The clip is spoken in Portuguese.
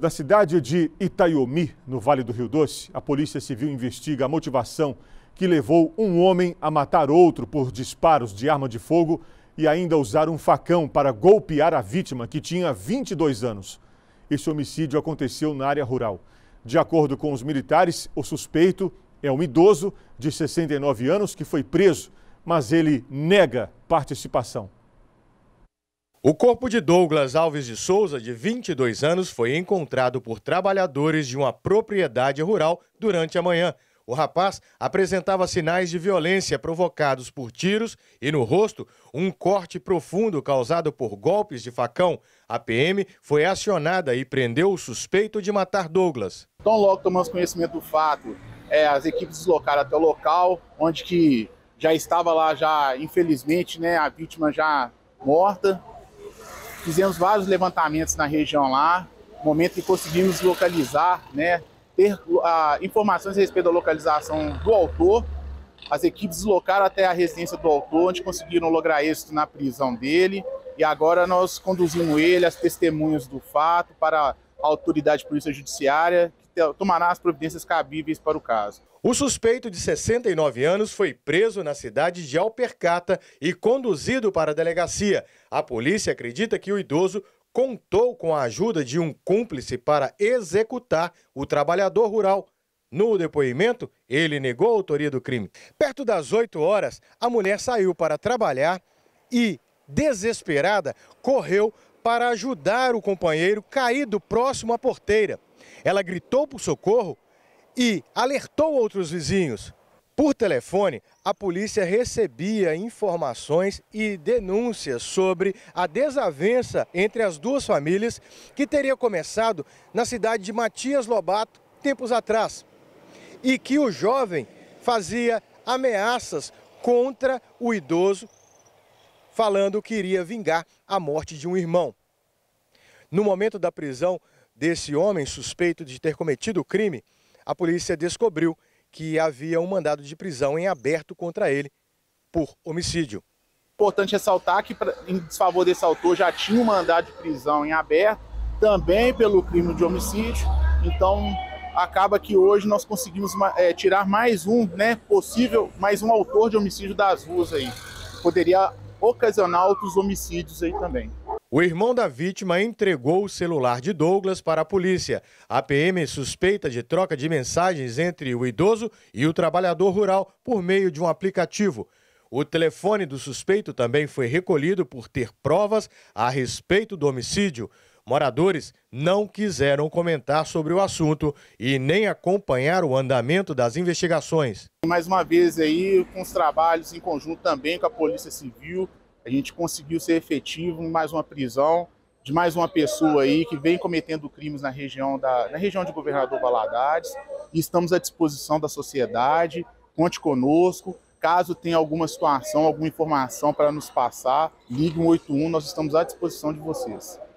Na cidade de Itaiomi, no Vale do Rio Doce, a Polícia Civil investiga a motivação que levou um homem a matar outro por disparos de arma de fogo e ainda usar um facão para golpear a vítima, que tinha 22 anos. Esse homicídio aconteceu na área rural. De acordo com os militares, o suspeito é um idoso de 69 anos que foi preso, mas ele nega participação. O corpo de Douglas Alves de Souza, de 22 anos, foi encontrado por trabalhadores de uma propriedade rural durante a manhã. O rapaz apresentava sinais de violência provocados por tiros e no rosto um corte profundo causado por golpes de facão. A PM foi acionada e prendeu o suspeito de matar Douglas. Então logo tomamos conhecimento do fato, é, as equipes deslocaram até o local, onde que já estava lá já, infelizmente, né, a vítima já morta. Fizemos vários levantamentos na região lá, momento que conseguimos localizar, né, ter a, ah, informações a respeito da localização do autor. As equipes deslocaram até a residência do autor, onde conseguiram lograr êxito na prisão dele. E agora nós conduzimos ele, as testemunhas do fato, para a autoridade polícia judiciária, que tomará as providências cabíveis para o caso. O suspeito de 69 anos foi preso na cidade de Alpercata e conduzido para a delegacia. A polícia acredita que o idoso contou com a ajuda de um cúmplice para executar o trabalhador rural. No depoimento, ele negou a autoria do crime. Perto das 8 horas, a mulher saiu para trabalhar e, desesperada, correu para ajudar o companheiro caído próximo à porteira. Ela gritou por socorro e alertou outros vizinhos. Por telefone, a polícia recebia informações e denúncias sobre a desavença entre as duas famílias que teria começado na cidade de Matias Lobato tempos atrás e que o jovem fazia ameaças contra o idoso falando que iria vingar a morte de um irmão. No momento da prisão desse homem suspeito de ter cometido o crime, a polícia descobriu que havia um mandado de prisão em aberto contra ele por homicídio. Importante ressaltar que, em desfavor desse autor, já tinha um mandado de prisão em aberto, também pelo crime de homicídio. Então, acaba que hoje nós conseguimos é, tirar mais um né, possível, mais um autor de homicídio das ruas aí. Poderia ocasional dos homicídios aí também. O irmão da vítima entregou o celular de Douglas para a polícia. A PM suspeita de troca de mensagens entre o idoso e o trabalhador rural por meio de um aplicativo. O telefone do suspeito também foi recolhido por ter provas a respeito do homicídio. Moradores não quiseram comentar sobre o assunto e nem acompanhar o andamento das investigações. Mais uma vez aí, com os trabalhos em conjunto também com a Polícia Civil, a gente conseguiu ser efetivo em mais uma prisão de mais uma pessoa aí que vem cometendo crimes na região da na região de Governador Valadares. E estamos à disposição da sociedade. Conte conosco. Caso tenha alguma situação, alguma informação para nos passar, ligue 181, nós estamos à disposição de vocês.